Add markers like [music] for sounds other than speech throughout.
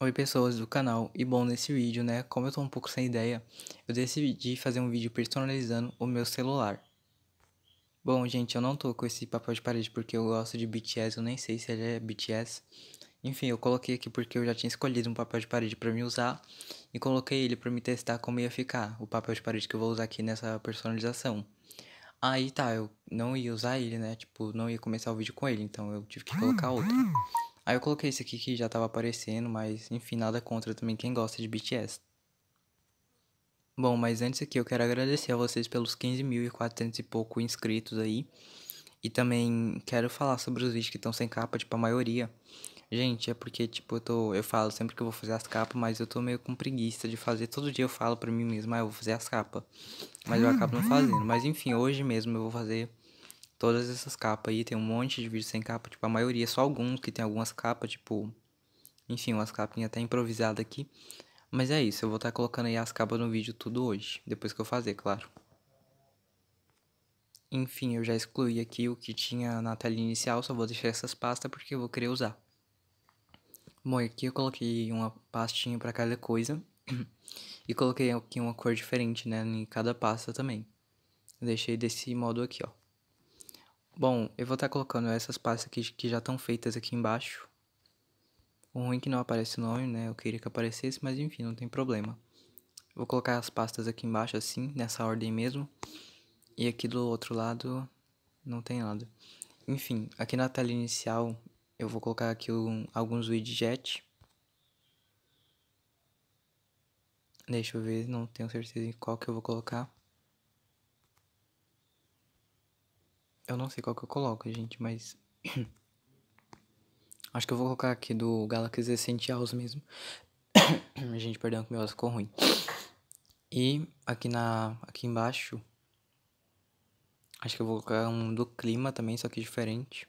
Oi pessoas do canal, e bom nesse vídeo né, como eu tô um pouco sem ideia, eu decidi fazer um vídeo personalizando o meu celular. Bom gente, eu não tô com esse papel de parede porque eu gosto de BTS, eu nem sei se ele é BTS. Enfim, eu coloquei aqui porque eu já tinha escolhido um papel de parede pra me usar, e coloquei ele pra me testar como ia ficar, o papel de parede que eu vou usar aqui nessa personalização. Aí tá, eu não ia usar ele né, tipo, não ia começar o vídeo com ele, então eu tive que colocar outro. Aí eu coloquei esse aqui que já tava aparecendo, mas enfim, nada contra também quem gosta de BTS. Bom, mas antes aqui eu quero agradecer a vocês pelos 15.400 e pouco inscritos aí. E também quero falar sobre os vídeos que estão sem capa, tipo a maioria. Gente, é porque, tipo, eu, tô, eu falo sempre que eu vou fazer as capas, mas eu tô meio com preguiça de fazer. Todo dia eu falo pra mim mesmo, ah, eu vou fazer as capas. Mas eu acabo não fazendo. Mas enfim, hoje mesmo eu vou fazer todas essas capas aí, tem um monte de vídeo sem capa, tipo, a maioria, só alguns que tem algumas capas, tipo, enfim, umas capinhas até improvisadas aqui. Mas é isso, eu vou estar tá colocando aí as capas no vídeo tudo hoje, depois que eu fazer, claro. Enfim, eu já excluí aqui o que tinha na tela inicial, só vou deixar essas pastas porque eu vou querer usar. Bom, aqui eu coloquei uma pastinha para cada coisa [clears throat] e coloquei aqui uma cor diferente, né, em cada pasta também. Deixei desse modo aqui, ó. Bom, eu vou estar tá colocando essas pastas aqui que já estão feitas aqui embaixo. O ruim é que não aparece o nome, né? Eu queria que aparecesse, mas enfim, não tem problema. Vou colocar as pastas aqui embaixo assim, nessa ordem mesmo. E aqui do outro lado não tem nada. Enfim, aqui na tela inicial eu vou colocar aqui um, alguns widgets. Deixa eu ver, não tenho certeza em qual que eu vou colocar. Eu não sei qual que eu coloco, gente, mas. [clears throat] Acho que eu vou colocar aqui do Galaxy Essentials mesmo. [clears throat] gente, perdão que meu ficou ruim. E aqui na aqui embaixo acho que eu vou colocar um do clima também, só que diferente.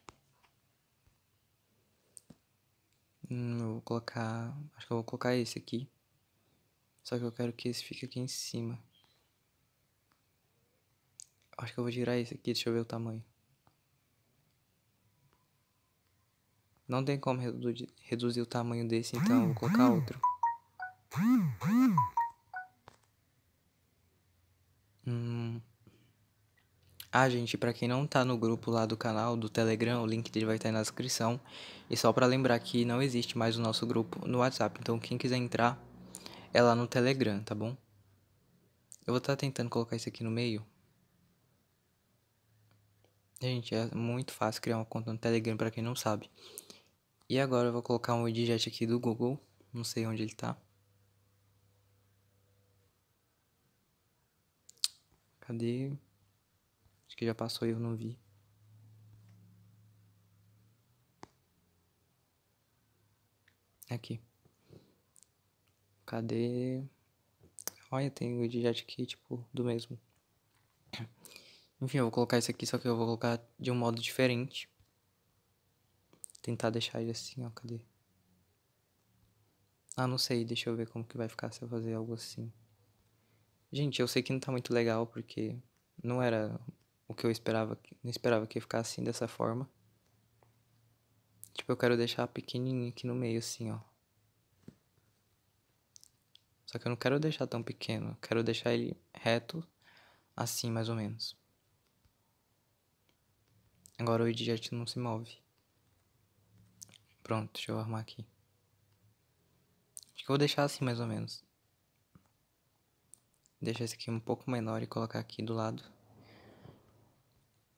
Hum, eu vou colocar, acho que eu vou colocar esse aqui. Só que eu quero que esse fique aqui em cima. Acho que eu vou tirar esse aqui, deixa eu ver o tamanho. Não tem como redu reduzir o tamanho desse, então eu vou colocar outro. Hum. Ah, gente, para quem não tá no grupo lá do canal, do Telegram, o link dele vai estar tá aí na descrição. E só para lembrar que não existe mais o nosso grupo no WhatsApp, então quem quiser entrar é lá no Telegram, tá bom? Eu vou estar tá tentando colocar isso aqui no meio Gente, é muito fácil criar uma conta no Telegram para quem não sabe. E agora eu vou colocar um widget aqui do Google, não sei onde ele tá. Cadê? Acho que já passou e eu não vi. Aqui. Cadê? Olha, tem o widget aqui, tipo, do mesmo. Enfim, eu vou colocar isso aqui, só que eu vou colocar de um modo diferente. Tentar deixar ele assim, ó, cadê? Ah, não sei, deixa eu ver como que vai ficar se eu fazer algo assim. Gente, eu sei que não tá muito legal, porque não era o que eu esperava, não esperava que ia ficar assim, dessa forma. Tipo, eu quero deixar pequenininho aqui no meio, assim, ó. Só que eu não quero deixar tão pequeno, eu quero deixar ele reto, assim, mais ou menos. Agora o widget não se move. Pronto, deixa eu arrumar aqui. Acho que eu vou deixar assim mais ou menos. Deixar esse aqui um pouco menor e colocar aqui do lado.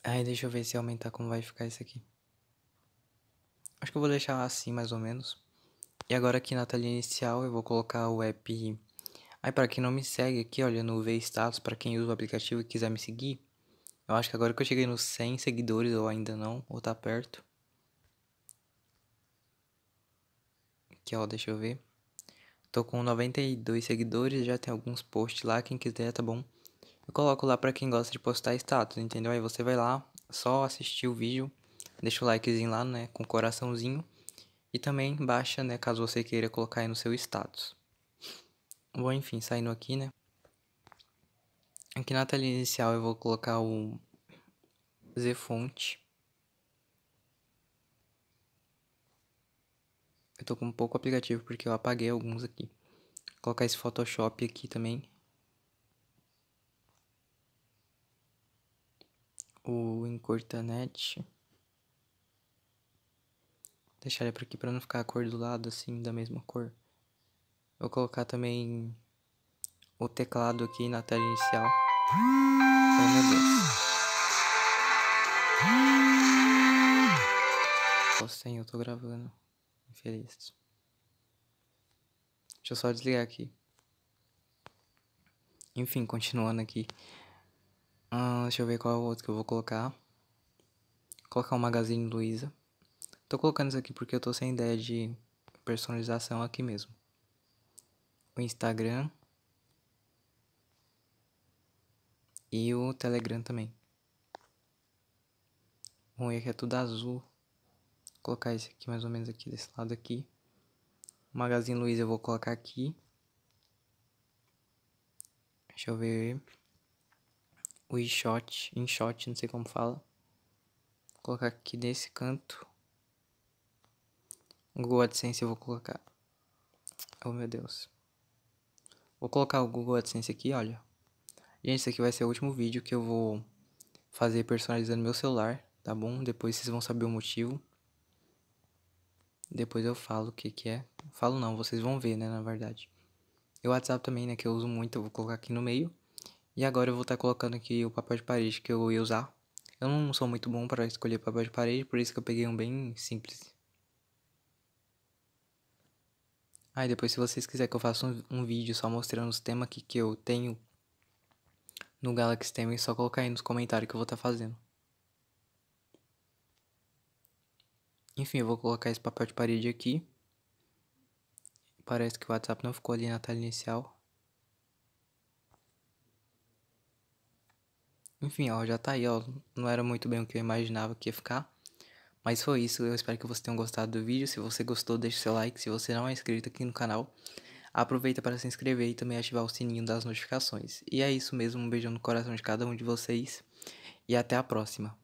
Aí deixa eu ver se aumentar como vai ficar esse aqui. Acho que eu vou deixar assim mais ou menos. E agora aqui na tela inicial eu vou colocar o app. Aí para quem não me segue aqui, olha no V status, para quem usa o aplicativo e quiser me seguir, eu acho que agora que eu cheguei nos 100 seguidores, ou ainda não, ou tá perto. Aqui, ó, deixa eu ver. Tô com 92 seguidores, já tem alguns posts lá, quem quiser, tá bom? Eu coloco lá pra quem gosta de postar status, entendeu? Aí você vai lá, só assistir o vídeo, deixa o likezinho lá, né, com coraçãozinho. E também baixa, né, caso você queira colocar aí no seu status. Bom, enfim, saindo aqui, né? Aqui na tela inicial eu vou colocar o Zfont. Eu tô com pouco aplicativo porque eu apaguei alguns aqui. Vou colocar esse Photoshop aqui também. O Encortanet. Vou deixar ele por aqui para não ficar a cor do lado assim, da mesma cor. Vou colocar também o teclado aqui na tela inicial. Ai, oh, meu Deus. Postem, eu tô gravando. Infeliz. Deixa eu só desligar aqui. Enfim, continuando aqui. Ah, deixa eu ver qual é o outro que eu vou colocar. Vou colocar o Magazine Luiza. Tô colocando isso aqui porque eu tô sem ideia de personalização aqui mesmo. O Instagram. E o Telegram também. Bom, e aqui é tudo azul. Vou colocar esse aqui mais ou menos aqui desse lado aqui. O Magazine Luiza eu vou colocar aqui. Deixa eu ver. O InShot, InShot, não sei como fala. Vou colocar aqui nesse canto. O Google AdSense eu vou colocar. Oh meu Deus. Vou colocar o Google AdSense aqui, olha. Gente, esse aqui vai ser o último vídeo que eu vou fazer personalizando meu celular, tá bom? Depois vocês vão saber o motivo. Depois eu falo o que que é. Falo não, vocês vão ver, né, na verdade. E o WhatsApp também, né, que eu uso muito, eu vou colocar aqui no meio. E agora eu vou estar tá colocando aqui o papel de parede que eu ia usar. Eu não sou muito bom para escolher papel de parede, por isso que eu peguei um bem simples. Aí ah, depois se vocês quiserem que eu faça um, um vídeo só mostrando os temas que, que eu tenho no Galaxy Theme e só colocar aí nos comentários que eu vou estar tá fazendo. Enfim, eu vou colocar esse papel de parede aqui. Parece que o WhatsApp não ficou ali na tela inicial. Enfim, ó, já tá aí, ó. Não era muito bem o que eu imaginava que ia ficar. Mas foi isso, eu espero que vocês tenham gostado do vídeo. Se você gostou, deixe seu like. Se você não é inscrito aqui no canal, Aproveita para se inscrever e também ativar o sininho das notificações. E é isso mesmo, um beijão no coração de cada um de vocês e até a próxima.